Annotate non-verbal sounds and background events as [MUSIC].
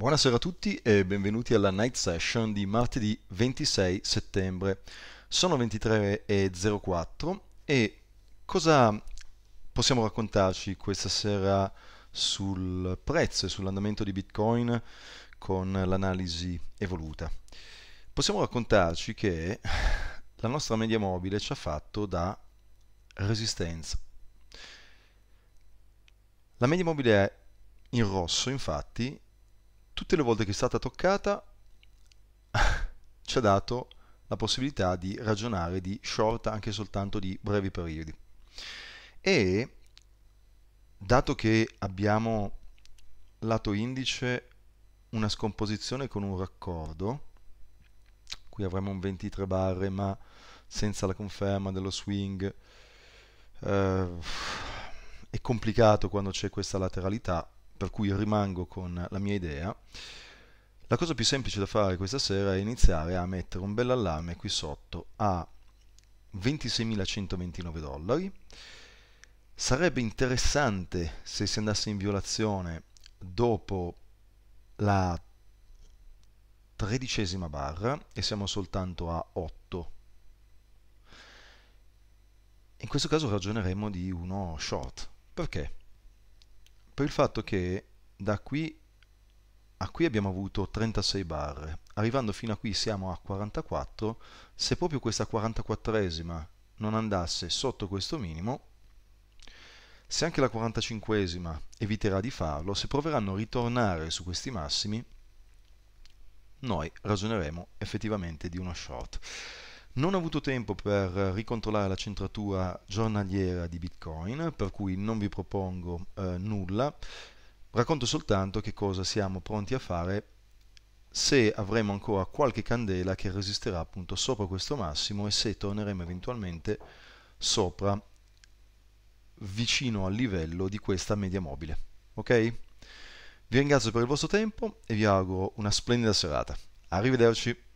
Buonasera a tutti e benvenuti alla night session di martedì 26 settembre. Sono 23.04 e cosa possiamo raccontarci questa sera sul prezzo e sull'andamento di Bitcoin con l'analisi evoluta? Possiamo raccontarci che la nostra media mobile ci ha fatto da resistenza. La media mobile in rosso infatti tutte le volte che è stata toccata [LAUGHS] ci ha dato la possibilità di ragionare di short anche soltanto di brevi periodi. E dato che abbiamo lato indice una scomposizione con un raccordo, qui avremo un 23 barre ma senza la conferma dello swing eh, è complicato quando c'è questa lateralità, per cui rimango con la mia idea. La cosa più semplice da fare questa sera è iniziare a mettere un bel allarme qui sotto a 26.129 dollari. Sarebbe interessante se si andasse in violazione dopo la tredicesima barra e siamo soltanto a 8. In questo caso ragioneremmo di uno short. Perché? per il fatto che da qui a qui abbiamo avuto 36 barre, arrivando fino a qui siamo a 44, se proprio questa 44esima non andasse sotto questo minimo, se anche la 45esima eviterà di farlo, se proveranno a ritornare su questi massimi, noi ragioneremo effettivamente di uno short. Non ho avuto tempo per ricontrollare la centratura giornaliera di Bitcoin, per cui non vi propongo eh, nulla. Racconto soltanto che cosa siamo pronti a fare se avremo ancora qualche candela che resisterà appunto sopra questo massimo e se torneremo eventualmente sopra vicino al livello di questa media mobile. Ok? Vi ringrazio per il vostro tempo e vi auguro una splendida serata. Arrivederci!